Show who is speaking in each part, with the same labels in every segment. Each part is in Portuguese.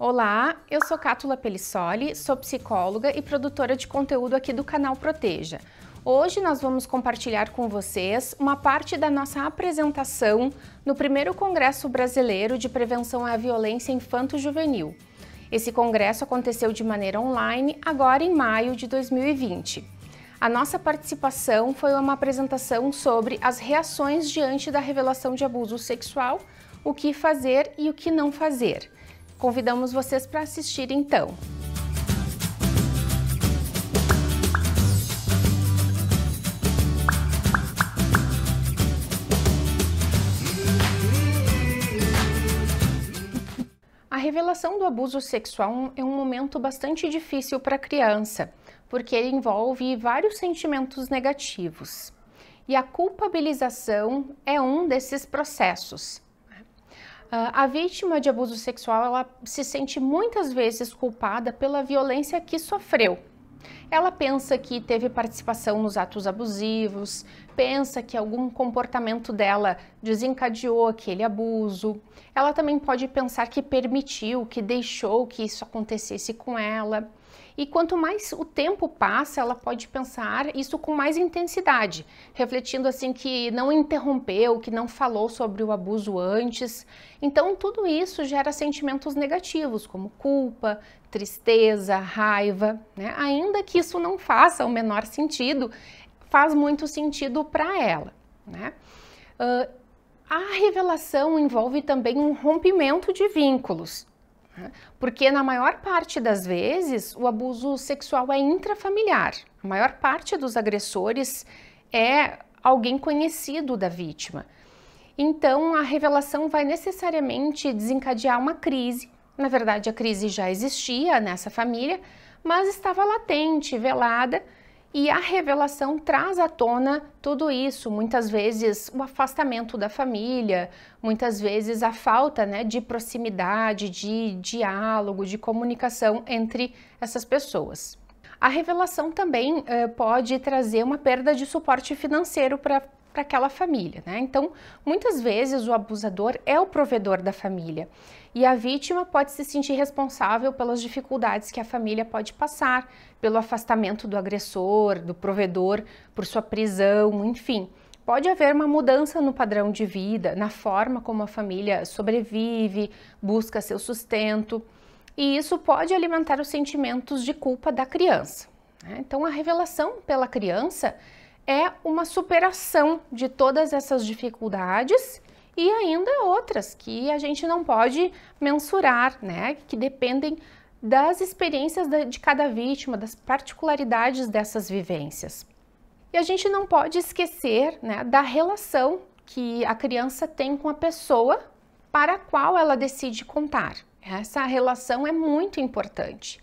Speaker 1: Olá, eu sou Cátula Pelissoli, sou psicóloga e produtora de conteúdo aqui do canal Proteja. Hoje nós vamos compartilhar com vocês uma parte da nossa apresentação no primeiro Congresso Brasileiro de Prevenção à Violência Infanto-Juvenil. Esse congresso aconteceu de maneira online agora em maio de 2020. A nossa participação foi uma apresentação sobre as reações diante da revelação de abuso sexual, o que fazer e o que não fazer. Convidamos vocês para assistir então. A revelação do abuso sexual é um momento bastante difícil para a criança, porque ele envolve vários sentimentos negativos. E a culpabilização é um desses processos. Ah, a vítima de abuso sexual ela se sente muitas vezes culpada pela violência que sofreu. Ela pensa que teve participação nos atos abusivos, pensa que algum comportamento dela desencadeou aquele abuso. Ela também pode pensar que permitiu, que deixou que isso acontecesse com ela. E quanto mais o tempo passa, ela pode pensar isso com mais intensidade, refletindo assim que não interrompeu, que não falou sobre o abuso antes. Então, tudo isso gera sentimentos negativos, como culpa, tristeza, raiva, né? Ainda que isso não faça o menor sentido, faz muito sentido para ela, né? Uh, a revelação envolve também um rompimento de vínculos. Porque na maior parte das vezes o abuso sexual é intrafamiliar. A maior parte dos agressores é alguém conhecido da vítima. Então a revelação vai necessariamente desencadear uma crise. Na verdade, a crise já existia nessa família, mas estava latente, velada e a revelação traz à tona tudo isso, muitas vezes o afastamento da família, muitas vezes a falta né, de proximidade, de diálogo, de comunicação entre essas pessoas. A revelação também eh, pode trazer uma perda de suporte financeiro para para aquela família, né? Então, muitas vezes o abusador é o provedor da família e a vítima pode se sentir responsável pelas dificuldades que a família pode passar, pelo afastamento do agressor, do provedor, por sua prisão, enfim. Pode haver uma mudança no padrão de vida, na forma como a família sobrevive, busca seu sustento, e isso pode alimentar os sentimentos de culpa da criança. Né? Então, a revelação pela criança é uma superação de todas essas dificuldades e ainda outras que a gente não pode mensurar, né? Que dependem das experiências de cada vítima, das particularidades dessas vivências. E a gente não pode esquecer né, da relação que a criança tem com a pessoa para a qual ela decide contar. Essa relação é muito importante.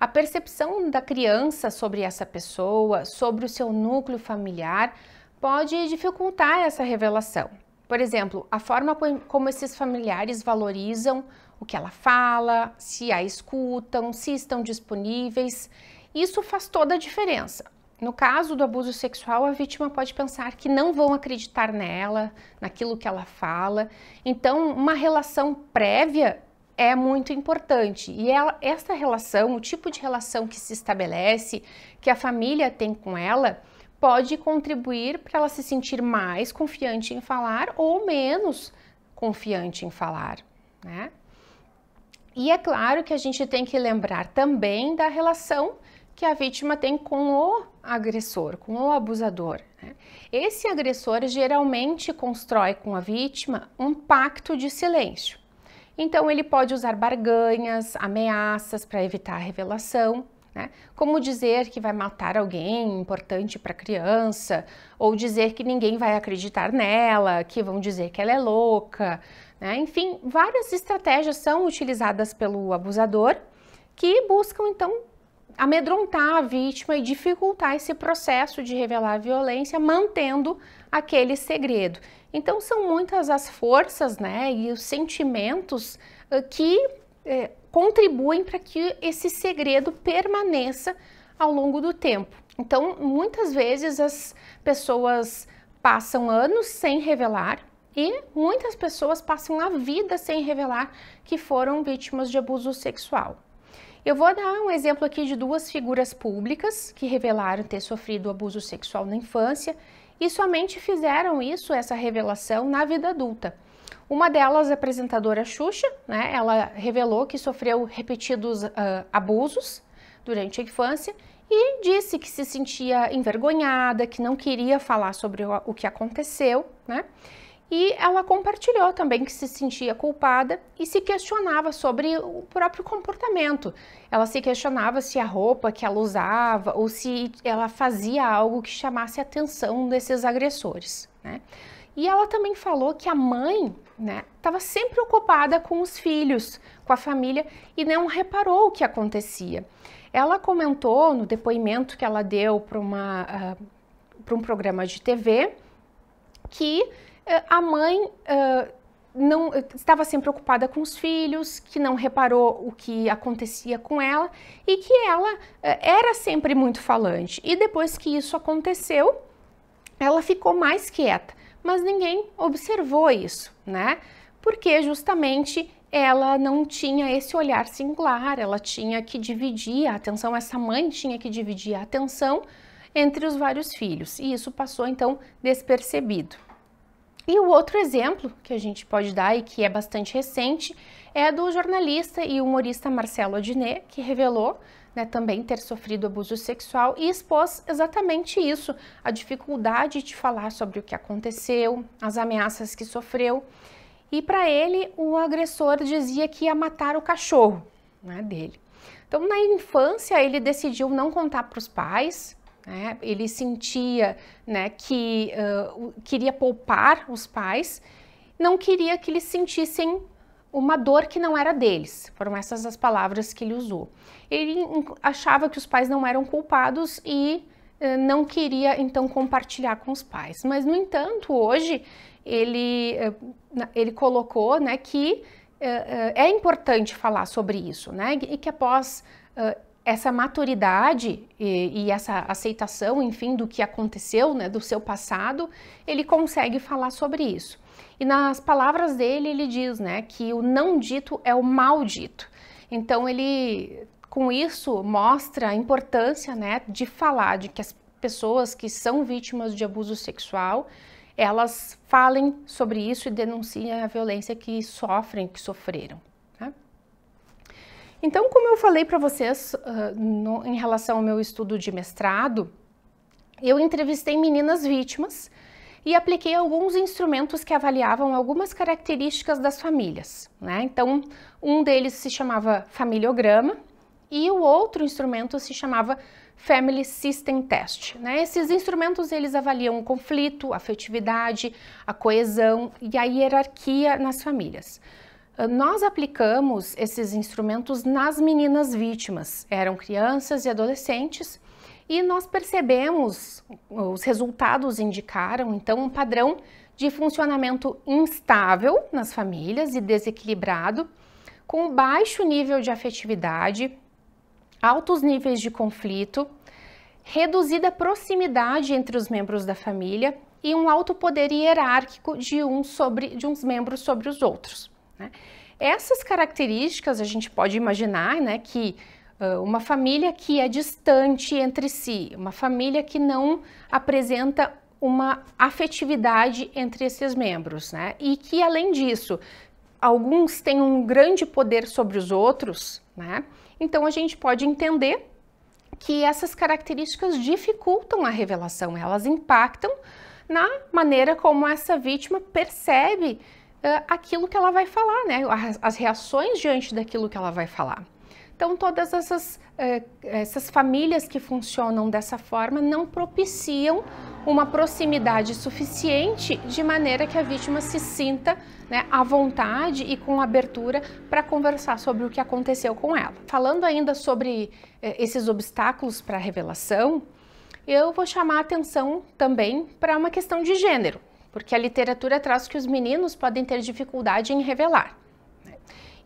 Speaker 1: A percepção da criança sobre essa pessoa, sobre o seu núcleo familiar, pode dificultar essa revelação. Por exemplo, a forma como esses familiares valorizam o que ela fala, se a escutam, se estão disponíveis. Isso faz toda a diferença. No caso do abuso sexual, a vítima pode pensar que não vão acreditar nela, naquilo que ela fala. Então, uma relação prévia é muito importante. E ela, essa relação, o tipo de relação que se estabelece, que a família tem com ela, pode contribuir para ela se sentir mais confiante em falar ou menos confiante em falar, né? E é claro que a gente tem que lembrar também da relação que a vítima tem com o agressor, com o abusador. Né? Esse agressor geralmente constrói com a vítima um pacto de silêncio. Então, ele pode usar barganhas, ameaças para evitar a revelação, né? Como dizer que vai matar alguém importante para a criança, ou dizer que ninguém vai acreditar nela, que vão dizer que ela é louca. Né? Enfim, várias estratégias são utilizadas pelo abusador que buscam então amedrontar a vítima e dificultar esse processo de revelar a violência, mantendo aquele segredo. Então são muitas as forças, né, e os sentimentos eh, que eh, contribuem para que esse segredo permaneça ao longo do tempo. Então, muitas vezes as pessoas passam anos sem revelar e muitas pessoas passam a vida sem revelar que foram vítimas de abuso sexual. Eu vou dar um exemplo aqui de duas figuras públicas que revelaram ter sofrido abuso sexual na infância e somente fizeram isso, essa revelação, na vida adulta. Uma delas, a apresentadora Xuxa, né, ela revelou que sofreu repetidos uh, abusos durante a infância e disse que se sentia envergonhada, que não queria falar sobre o, o que aconteceu, né? E ela compartilhou também que se sentia culpada e se questionava sobre o próprio comportamento. Ela se questionava se a roupa que ela usava ou se ela fazia algo que chamasse a atenção desses agressores, né? E ela também falou que a mãe, né, estava sempre ocupada com os filhos, com a família e não reparou o que acontecia. Ela comentou no depoimento que ela deu para uma uh, ah, para um programa de TV que uh, a mãe uh, não estava sempre ocupada com os filhos, que não reparou o que acontecia com ela e que ela uh, era sempre muito falante. E depois que isso aconteceu, ela ficou mais quieta mas ninguém observou isso, né? Porque justamente ela não tinha esse olhar singular, ela tinha que dividir a atenção, essa mãe tinha que dividir a atenção entre os vários filhos, e isso passou então despercebido. E o outro exemplo que a gente pode dar e que é bastante recente é do jornalista e humorista Marcelo Adnet, que revelou né, também ter sofrido abuso sexual e expôs exatamente isso, a dificuldade de falar sobre o que aconteceu, as ameaças que sofreu. E para ele, o agressor dizia que ia matar o cachorro né, dele. Então, na infância, ele decidiu não contar para os pais, né, ele sentia né, que uh, queria poupar os pais, não queria que eles sentissem uma dor que não era deles. Foram essas as palavras que ele usou. Ele achava que os pais não eram culpados e eh, não queria então compartilhar com os pais. Mas no entanto, hoje ele eh, ele colocou, né, que eh, é importante falar sobre isso, né? E que após essa maturidade e, e, essa aceitação, enfim, do que aconteceu, né, do seu passado, ele consegue falar sobre isso. E nas palavras dele, ele diz, né, que o não dito é o maldito. Então ele, com isso, mostra a importância, né, de falar, de que as pessoas que são vítimas de abuso sexual, elas falem sobre isso e denunciem a violência que sofrem, que sofreram. Então, como eu falei para vocês uh, no, em relação ao meu estudo de mestrado, eu entrevistei meninas vítimas e apliquei alguns instrumentos que avaliavam algumas características das famílias. Né? Então, um deles se chamava familiograma e o outro instrumento se chamava Family System Test. Né? Esses instrumentos eles avaliam o conflito, a afetividade, a coesão e a hierarquia nas famílias. Ah, nós aplicamos esses instrumentos nas meninas vítimas, eram crianças e adolescentes, e nós percebemos, os resultados indicaram então um padrão de funcionamento instável nas famílias e desequilibrado, com baixo nível de afetividade, altos níveis de conflito, reduzida proximidade entre os membros da família e um alto poder hierárquico de, um sobre, de uns membros sobre os outros. Né? Essas características a gente pode imaginar né, que uh, uma família que é distante entre si, uma família que não apresenta uma afetividade entre esses membros, né? E que além disso, alguns têm um grande poder sobre os outros, né? Então a gente pode entender que essas características dificultam a revelação, elas impactam na maneira como essa vítima percebe uh, aquilo que ela vai falar, né? As, as, reações diante daquilo que ela vai falar. Então, todas essas, uh, essas famílias que funcionam dessa forma não propiciam uma proximidade suficiente de maneira que a vítima se sinta né, à vontade e com abertura para conversar sobre o que aconteceu com ela. Falando ainda sobre esses obstáculos para a revelação, eu vou chamar a atenção também para uma questão de gênero porque a literatura traz que os meninos podem ter dificuldade em revelar.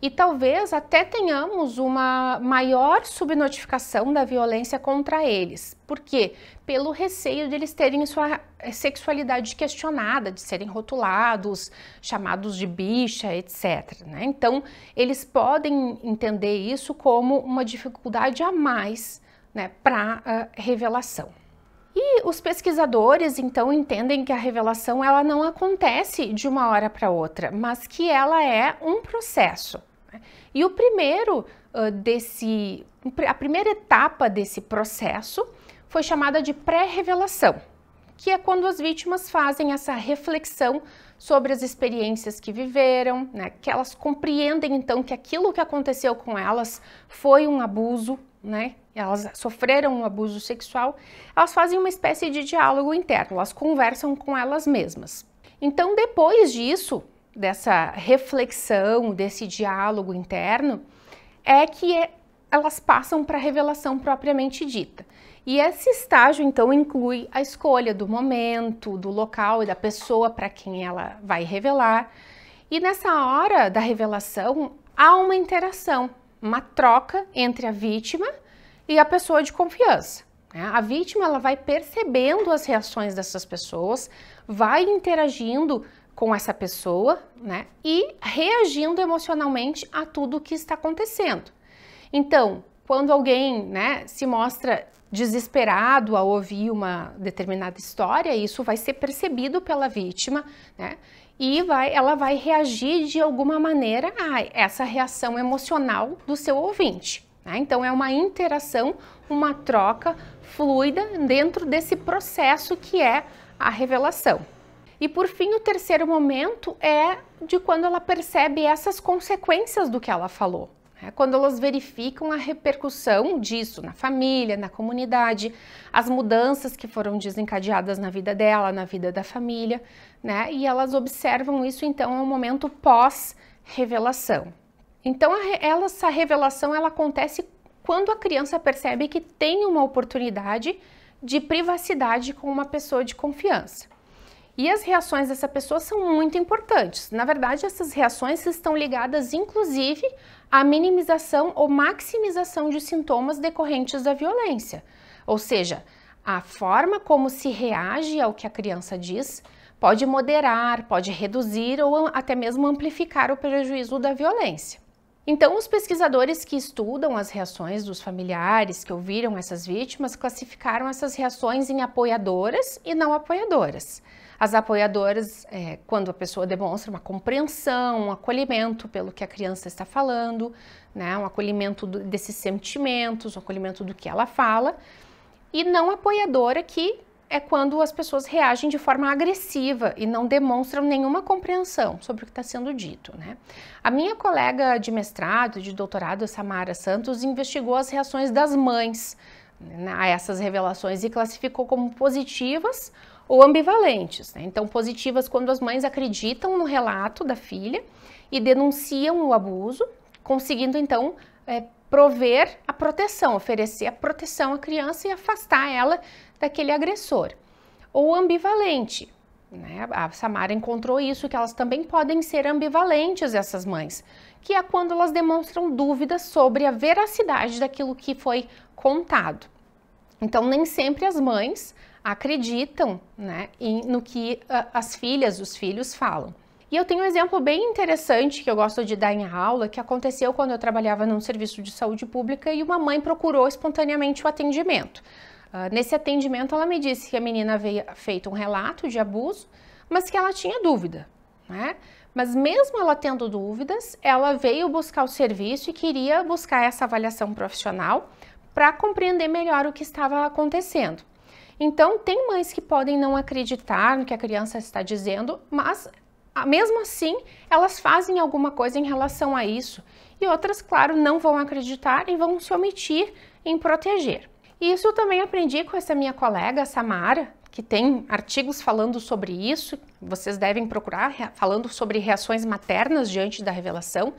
Speaker 1: E talvez até tenhamos uma maior subnotificação da violência contra eles. Por quê? Pelo receio de eles terem sua sexualidade questionada, de serem rotulados, chamados de bicha, etc. Né? Então, eles podem entender isso como uma dificuldade a mais né, para a ah, revelação. E os pesquisadores então entendem que a revelação ela não acontece de uma hora para outra, mas que ela é um processo. Né? E o primeiro uh, desse, a primeira etapa desse processo foi chamada de pré-revelação, que é quando as vítimas fazem essa reflexão sobre as experiências que viveram, né, que elas compreendem então que aquilo que aconteceu com elas foi um abuso, né? Elas sofreram um abuso sexual, elas fazem uma espécie de diálogo interno, elas conversam com elas mesmas. Então, depois disso, dessa reflexão, desse diálogo interno, é que é, elas passam para a revelação propriamente dita. E esse estágio, então, inclui a escolha do momento, do local e da pessoa para quem ela vai revelar. E nessa hora da revelação, há uma interação uma troca entre a vítima e a pessoa de confiança. Né? A vítima ela vai percebendo as reações dessas pessoas, vai interagindo com essa pessoa né? e reagindo emocionalmente a tudo o que está acontecendo. Então, quando alguém né, se mostra desesperado ao ouvir uma determinada história, isso vai ser percebido pela vítima né, e vai, ela vai reagir de alguma maneira a essa reação emocional do seu ouvinte. Né? Então, é uma interação, uma troca fluida dentro desse processo que é a revelação. E por fim, o terceiro momento é de quando ela percebe essas consequências do que ela falou. Né? Quando elas verificam a repercussão disso na família, na comunidade, as mudanças que foram desencadeadas na vida dela, na vida da família né? E elas observam isso então ao é momento pós-revelação. Então, ela, essa revelação ela acontece quando a criança percebe que tem uma oportunidade de privacidade com uma pessoa de confiança. E as reações dessa pessoa são muito importantes. Na verdade, essas reações estão ligadas, inclusive, à minimização ou maximização de sintomas decorrentes da violência. Ou seja, a forma como se reage ao que a criança diz pode moderar, pode reduzir ou até mesmo amplificar o prejuízo da violência. Então, os pesquisadores que estudam as reações dos familiares que ouviram essas vítimas classificaram essas reações em apoiadoras e não apoiadoras. As apoiadoras, é, quando a pessoa demonstra uma compreensão, um acolhimento pelo que a criança está falando, né, um acolhimento do, desses sentimentos, um acolhimento do que ela fala, e não apoiadora que é quando as pessoas reagem de forma agressiva e não demonstram nenhuma compreensão sobre o que está sendo dito. Né? A minha colega de mestrado e de doutorado, Samara Santos, investigou as reações das mães né, a essas revelações e classificou como positivas ou ambivalentes. Né? Então, positivas quando as mães acreditam no relato da filha e denunciam o abuso, conseguindo então é, prover a proteção, oferecer a proteção à criança e afastar ela daquele agressor. Ou ambivalente. Né? A Samara encontrou isso, que elas também podem ser ambivalentes, essas mães, que é quando elas demonstram dúvidas sobre a veracidade daquilo que foi contado. Então, nem sempre as mães acreditam né, em, no que uh, as filhas, os filhos falam. E eu tenho um exemplo bem interessante que eu gosto de dar em aula, que aconteceu quando eu trabalhava num serviço de saúde pública e uma mãe procurou espontaneamente o atendimento. Ah, nesse atendimento, ela me disse que a menina havia feito um relato de abuso, mas que ela tinha dúvida, né? Mas mesmo ela tendo dúvidas, ela veio buscar o serviço e queria buscar essa avaliação profissional para compreender melhor o que estava acontecendo. Então, tem mães que podem não acreditar no que a criança está dizendo, mas ah, mesmo assim, elas fazem alguma coisa em relação a isso. E outras, claro, não vão acreditar e vão se omitir em proteger. E isso eu também aprendi com essa minha colega, Samara, que tem artigos falando sobre isso, vocês devem procurar, falando sobre reações maternas diante da revelação,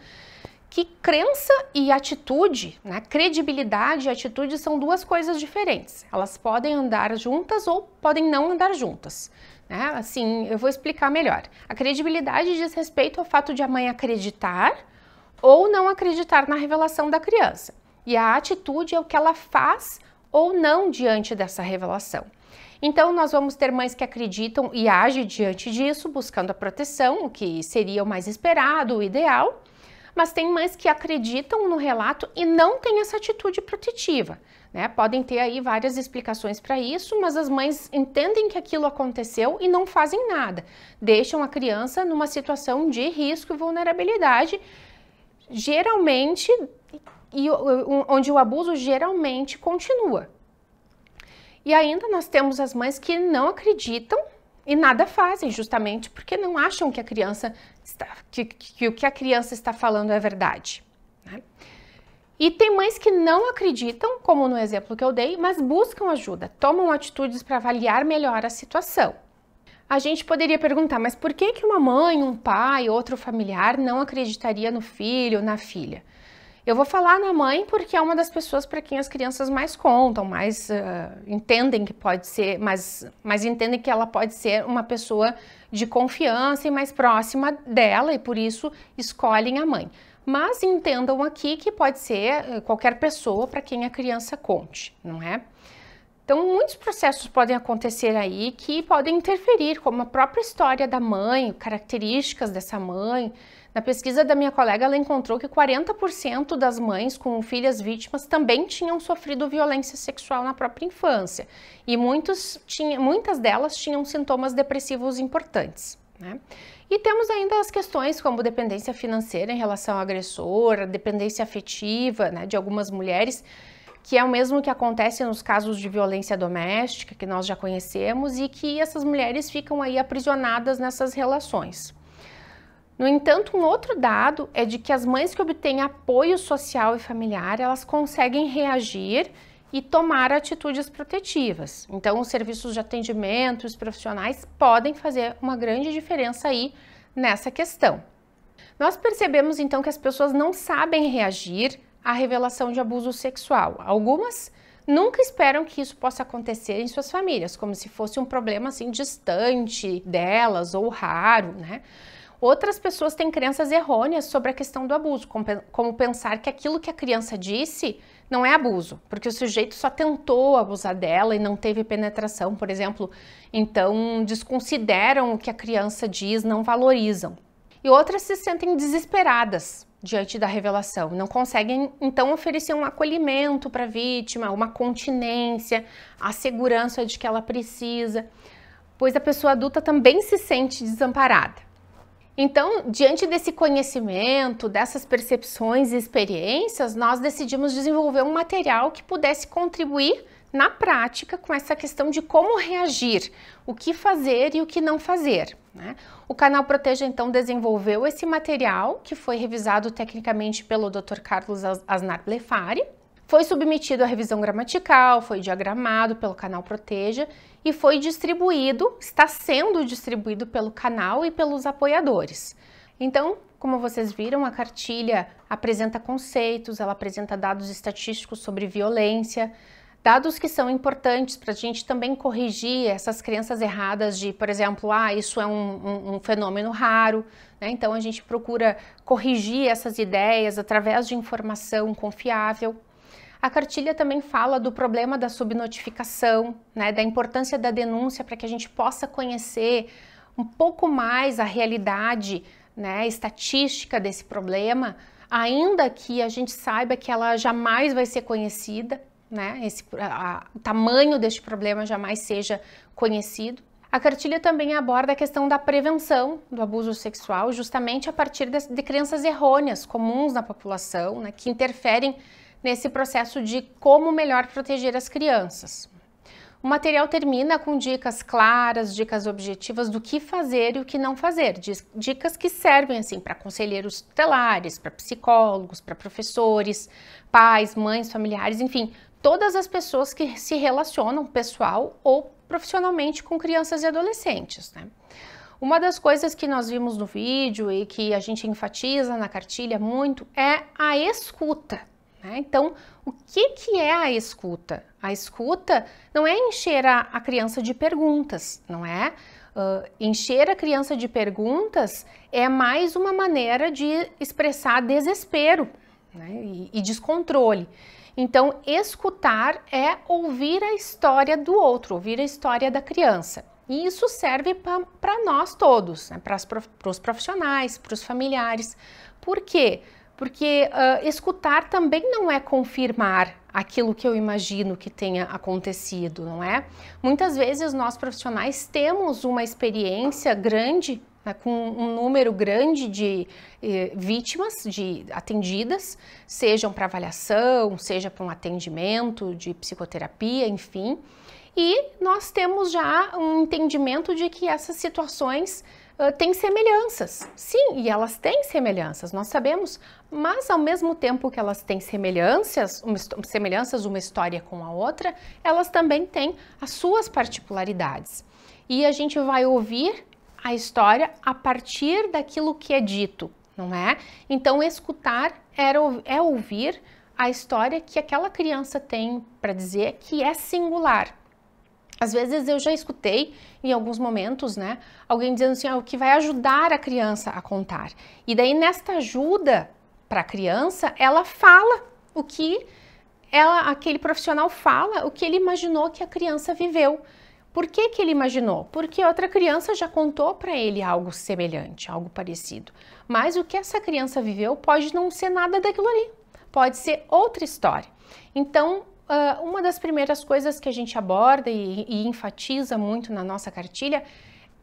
Speaker 1: que crença e atitude, né, credibilidade e atitude são duas coisas diferentes. Elas podem andar juntas ou podem não andar juntas. Né? Assim, eu vou explicar melhor. A credibilidade diz respeito ao fato de a mãe acreditar ou não acreditar na revelação da criança. E a atitude é o que ela faz ou não diante dessa revelação. Então, nós vamos ter mães que acreditam e agem diante disso, buscando a proteção, o que seria o mais esperado, o ideal. Mas tem mães que acreditam no relato e não têm essa atitude protetiva. Né? Podem ter aí várias explicações para isso, mas as mães entendem que aquilo aconteceu e não fazem nada. Deixam a criança numa situação de risco e vulnerabilidade, geralmente e onde o abuso geralmente continua. E ainda nós temos as mães que não acreditam e nada fazem, justamente porque não acham que a criança está, que, que o que a criança está falando é verdade. Né? E tem mães que não acreditam, como no exemplo que eu dei, mas buscam ajuda, tomam atitudes para avaliar melhor a situação. A gente poderia perguntar, mas por que, que uma mãe, um pai, outro familiar não acreditaria no filho, na filha? Eu vou falar na mãe porque é uma das pessoas para quem as crianças mais contam, mais uh, entendem que pode ser, mas, mas entendem que ela pode ser uma pessoa de confiança e mais próxima dela e por isso escolhem a mãe. Mas entendam aqui que pode ser ah, qualquer pessoa para quem a criança conte, não é? Então, muitos processos podem acontecer aí que podem interferir, como a própria história da mãe, características dessa mãe, na pesquisa da minha colega, ela encontrou que 40% das mães com filhas vítimas também tinham sofrido violência sexual na própria infância e muitos tinha, muitas delas tinham sintomas depressivos importantes. Né? E temos ainda as questões como dependência financeira em relação ao agressor, dependência afetiva né, de algumas mulheres, que é o mesmo que acontece nos casos de violência doméstica que nós já conhecemos e que essas mulheres ficam aí aprisionadas nessas relações. No entanto, um outro dado é de que as mães que obtêm apoio social e familiar, elas conseguem reagir e tomar atitudes protetivas. Então, os serviços de atendimento, os profissionais podem fazer uma grande diferença aí nessa questão. Nós percebemos então que as pessoas não sabem reagir à revelação de abuso sexual. Algumas nunca esperam que isso possa acontecer em suas famílias, como se fosse um problema assim distante delas ou raro, né? Outras pessoas têm crenças errôneas sobre a questão do abuso, como pensar que aquilo que a criança disse não é abuso, porque o sujeito só tentou abusar dela e não teve penetração, por exemplo. Então, desconsideram o que a criança diz, não valorizam. E outras se sentem desesperadas diante da revelação, não conseguem então oferecer um acolhimento para a vítima, uma continência, a segurança de que ela precisa, pois a pessoa adulta também se sente desamparada. Então, diante desse conhecimento, dessas percepções e experiências, nós decidimos desenvolver um material que pudesse contribuir na prática com essa questão de como reagir, o que fazer e o que não fazer. Né? O canal Proteja então desenvolveu esse material, que foi revisado tecnicamente pelo Dr. Carlos Asnar Blefari, foi submetido à revisão gramatical, foi diagramado pelo canal Proteja e foi distribuído, está sendo distribuído pelo canal e pelos apoiadores. Então, como vocês viram, a cartilha apresenta conceitos, ela apresenta dados estatísticos sobre violência, dados que são importantes para a gente também corrigir essas crenças erradas de, por exemplo, ah, isso é um, um, um fenômeno raro, né? então a gente procura corrigir essas ideias através de informação confiável. A cartilha também fala do problema da subnotificação, né, da importância da denúncia para que a gente possa conhecer um pouco mais a realidade né, estatística desse problema, ainda que a gente saiba que ela jamais vai ser conhecida, né, esse, a, o tamanho deste problema jamais seja conhecido. A cartilha também aborda a questão da prevenção do abuso sexual, justamente a partir de, de crenças errôneas comuns na população, né, que interferem nesse processo de como melhor proteger as crianças. O material termina com dicas claras, dicas objetivas do que fazer e o que não fazer, dicas que servem assim para conselheiros tutelares, para psicólogos, para professores, pais, mães, familiares, enfim, todas as pessoas que se relacionam pessoal ou profissionalmente com crianças e adolescentes. Né? Uma das coisas que nós vimos no vídeo e que a gente enfatiza na cartilha muito é a escuta né? Então, o que, que é a escuta? A escuta não é encher a, a criança de perguntas, não é? Uh, encher a criança de perguntas é mais uma maneira de expressar desespero né? e, e descontrole. Então, escutar é ouvir a história do outro, ouvir a história da criança. E isso serve para nós todos, né? para os profissionais, para os familiares. Por quê? Porque porque uh, escutar também não é confirmar aquilo que eu imagino que tenha acontecido, não é? Muitas vezes nós profissionais temos uma experiência grande, né, com um número grande de eh, vítimas, de atendidas, sejam para avaliação, seja para um atendimento de psicoterapia, enfim. E nós temos já um entendimento de que essas situações tem têm semelhanças. Sim, e elas têm semelhanças, nós sabemos, mas ao mesmo tempo que elas têm semelhanças, uma, semelhanças uma história com a outra, elas também têm as suas particularidades. E a gente vai ouvir a história a partir daquilo que é dito, não é? Então, escutar era, é ouvir a história que aquela criança tem para dizer que é singular. Às vezes eu já escutei em alguns momentos, né, alguém dizendo assim, ah, o que vai ajudar a criança a contar. E daí nesta ajuda para a criança, ela fala o que ela, aquele profissional fala, o que ele imaginou que a criança viveu. Por que, que ele imaginou? Porque outra criança já contou para ele algo semelhante, algo parecido. Mas o que essa criança viveu pode não ser nada daquilo ali, pode ser outra história. Então, uh, uma das primeiras coisas que a gente aborda e, e enfatiza muito na nossa cartilha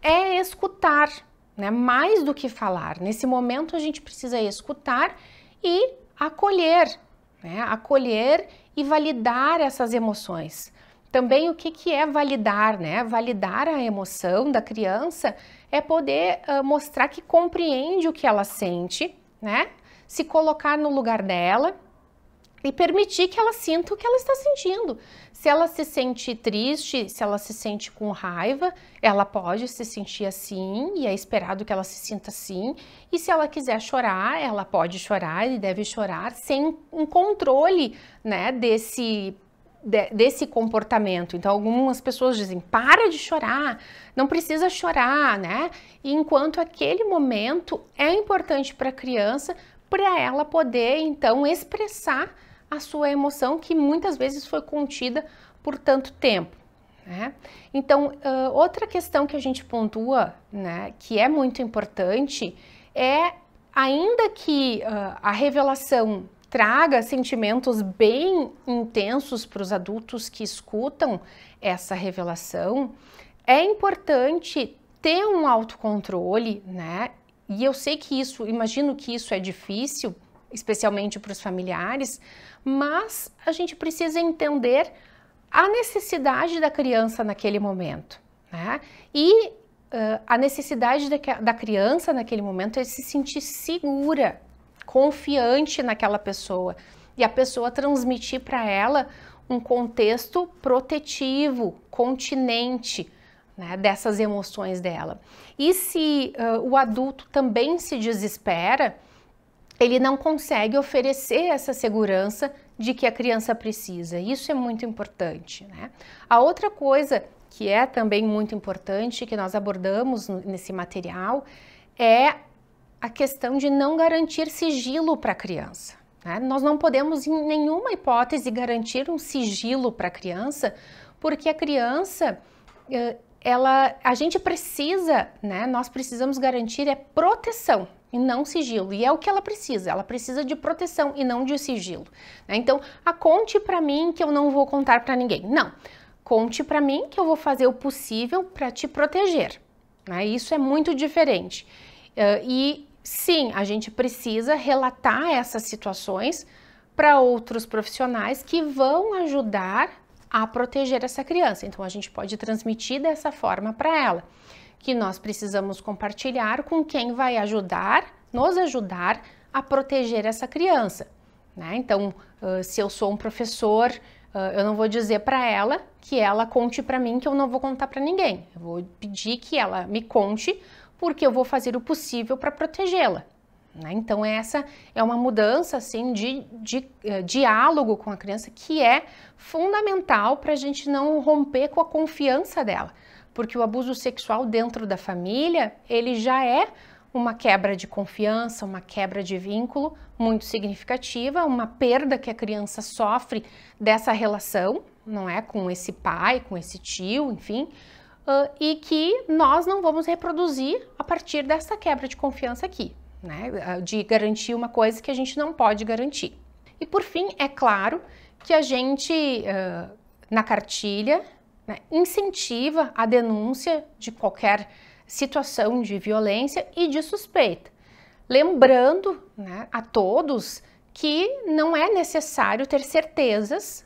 Speaker 1: é escutar, né? mais do que falar. Nesse momento, a gente precisa escutar e acolher, né? acolher e validar essas emoções. Também o que, que é validar, né? Validar a emoção da criança é poder uh, mostrar que compreende o que ela sente, né? Se colocar no lugar dela, e permitir que ela sinta o que ela está sentindo. Se ela se sente triste, se ela se sente com raiva, ela pode se sentir assim e é esperado que ela se sinta assim. E se ela quiser chorar, ela pode chorar e deve chorar sem um controle, né, desse desse comportamento. Então, algumas pessoas dizem: para de chorar, não precisa chorar, né? E enquanto aquele momento é importante para a criança, para ela poder então expressar a sua emoção que muitas vezes foi contida por tanto tempo. Né? Então, uh, outra questão que a gente pontua, né, que é muito importante, é ainda que uh, a revelação traga sentimentos bem intensos para os adultos que escutam essa revelação, é importante ter um autocontrole, né? E eu sei que isso, imagino que isso é difícil, especialmente para os familiares, mas a gente precisa entender a necessidade da criança naquele momento, né? E uh, a necessidade da, da criança naquele momento é se sentir segura, confiante naquela pessoa e a pessoa transmitir para ela um contexto protetivo, continente, né, dessas emoções dela. E se uh, o adulto também se desespera, ele não consegue oferecer essa segurança de que a criança precisa. Isso é muito importante. Né? A outra coisa que é também muito importante, que nós abordamos nesse material, é a questão de não garantir sigilo para a criança. Né? Nós não podemos, em nenhuma hipótese, garantir um sigilo para a criança, porque a criança, eh, ela, a gente precisa, né? nós precisamos garantir é proteção e não sigilo. E é o que ela precisa. Ela precisa de proteção e não de sigilo. Né? Então, a ah, conte para mim que eu não vou contar para ninguém. Não. Conte para mim que eu vou fazer o possível para te proteger. Né? Isso é muito diferente. Uh, e sim, a gente precisa relatar essas situações para outros profissionais que vão ajudar a proteger essa criança. Então, a gente pode transmitir dessa forma para ela que nós precisamos compartilhar com quem vai ajudar, nos ajudar a proteger essa criança. Né? Então, se eu sou um professor, eu não vou dizer para ela que ela conte para mim que eu não vou contar para ninguém. Eu vou pedir que ela me conte porque eu vou fazer o possível para protegê-la. Né? Então, essa é uma mudança assim, de, de uh, diálogo com a criança que é fundamental para a gente não romper com a confiança dela porque o abuso sexual dentro da família, ele já é uma quebra de confiança, uma quebra de vínculo muito significativa, uma perda que a criança sofre dessa relação, não é? Com esse pai, com esse tio, enfim, uh, e que nós não vamos reproduzir a partir dessa quebra de confiança aqui, né? Ah, de garantir uma coisa que a gente não pode garantir. E por fim, é claro que a gente, uh, na cartilha, né, incentiva a denúncia de qualquer situação de violência e de suspeita. Lembrando né, a todos que não é necessário ter certezas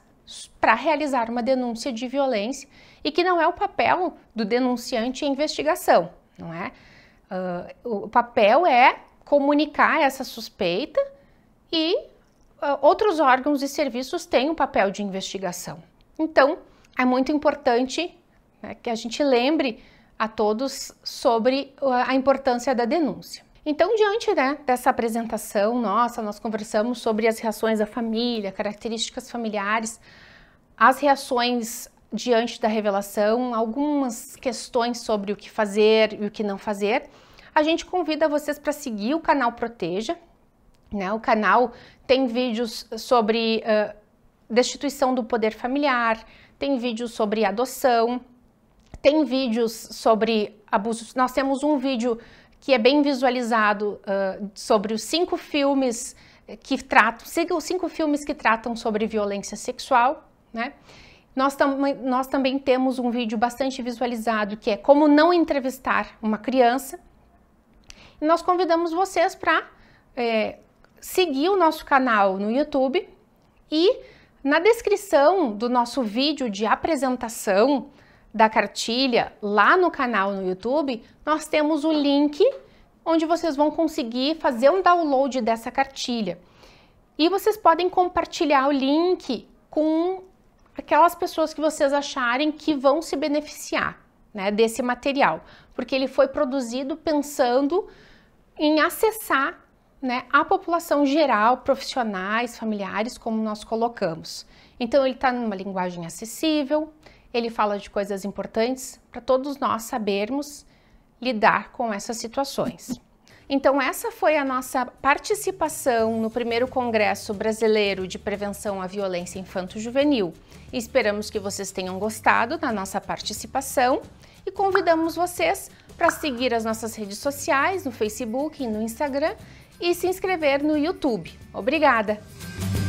Speaker 1: para realizar uma denúncia de violência e que não é o papel do denunciante a investigação, não é? Uh, o papel é comunicar essa suspeita e uh, outros órgãos e serviços têm o um papel de investigação. Então, é muito importante né, que a gente lembre a todos sobre a importância da denúncia. Então, diante né, dessa apresentação nossa, nós conversamos sobre as reações da família, características familiares, as reações diante da revelação, algumas questões sobre o que fazer e o que não fazer. A gente convida vocês para seguir o canal Proteja. Né? O canal tem vídeos sobre uh, destituição do poder familiar, tem vídeos sobre adoção, tem vídeos sobre abusos. Nós temos um vídeo que é bem visualizado uh, sobre os cinco filmes que tratam, os cinco filmes que tratam sobre violência sexual, né? Nós, tam nós também temos um vídeo bastante visualizado que é como não entrevistar uma criança. E nós convidamos vocês para é, eh, seguir o nosso canal no YouTube e na descrição do nosso vídeo de apresentação da cartilha lá no canal no YouTube, nós temos o link onde vocês vão conseguir fazer um download dessa cartilha. E vocês podem compartilhar o link com aquelas pessoas que vocês acharem que vão se beneficiar né, desse material, porque ele foi produzido pensando em acessar né, a população geral, profissionais, familiares, como nós colocamos. Então, ele está numa linguagem acessível, ele fala de coisas importantes para todos nós sabermos lidar com essas situações. Então, essa foi a nossa participação no primeiro Congresso Brasileiro de Prevenção à Violência Infanto-Juvenil. Esperamos que vocês tenham gostado da nossa participação e convidamos vocês para seguir as nossas redes sociais no Facebook e no Instagram e se inscrever no YouTube. Obrigada!